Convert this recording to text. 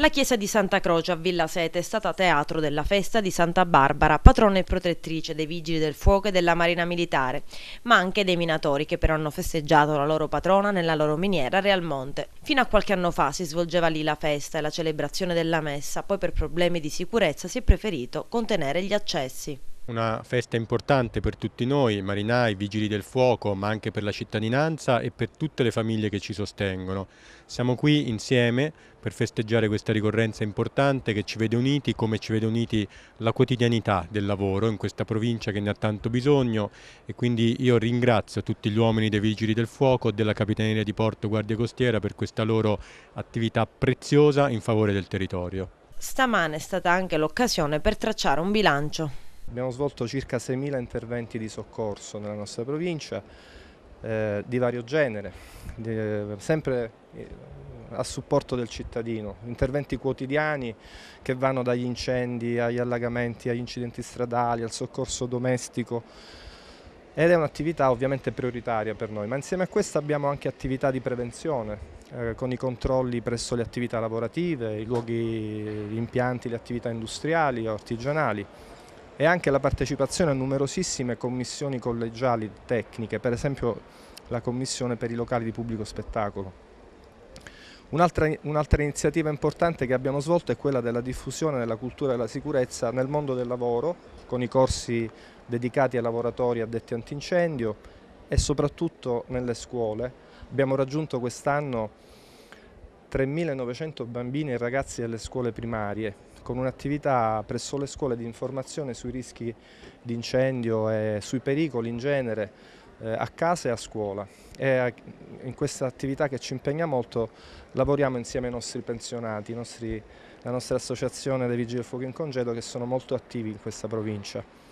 La chiesa di Santa Croce a Villa Sete è stata teatro della festa di Santa Barbara, patrona e protettrice dei vigili del fuoco e della marina militare, ma anche dei minatori che però hanno festeggiato la loro patrona nella loro miniera Real Monte. Fino a qualche anno fa si svolgeva lì la festa e la celebrazione della messa, poi per problemi di sicurezza si è preferito contenere gli accessi. Una festa importante per tutti noi, marinai, vigili del fuoco, ma anche per la cittadinanza e per tutte le famiglie che ci sostengono. Siamo qui insieme per festeggiare questa ricorrenza importante che ci vede uniti, come ci vede uniti la quotidianità del lavoro in questa provincia che ne ha tanto bisogno e quindi io ringrazio tutti gli uomini dei Vigili del Fuoco, e della Capitaneria di Porto Guardia Costiera per questa loro attività preziosa in favore del territorio. Stamane è stata anche l'occasione per tracciare un bilancio. Abbiamo svolto circa 6.000 interventi di soccorso nella nostra provincia eh, di vario genere, di, eh, sempre eh, a supporto del cittadino, interventi quotidiani che vanno dagli incendi agli allagamenti, agli incidenti stradali, al soccorso domestico ed è un'attività ovviamente prioritaria per noi, ma insieme a questa abbiamo anche attività di prevenzione eh, con i controlli presso le attività lavorative, i luoghi, gli impianti, le attività industriali o artigianali e anche la partecipazione a numerosissime commissioni collegiali tecniche, per esempio la commissione per i locali di pubblico spettacolo. Un'altra un iniziativa importante che abbiamo svolto è quella della diffusione della cultura della sicurezza nel mondo del lavoro, con i corsi dedicati ai lavoratori addetti antincendio e soprattutto nelle scuole. Abbiamo raggiunto quest'anno 3.900 bambini e ragazzi delle scuole primarie con un'attività presso le scuole di informazione sui rischi di incendio e sui pericoli in genere eh, a casa e a scuola. E eh, in questa attività che ci impegna molto lavoriamo insieme ai nostri pensionati, nostri, la nostra associazione dei Vigili del Fuoco in Congedo che sono molto attivi in questa provincia.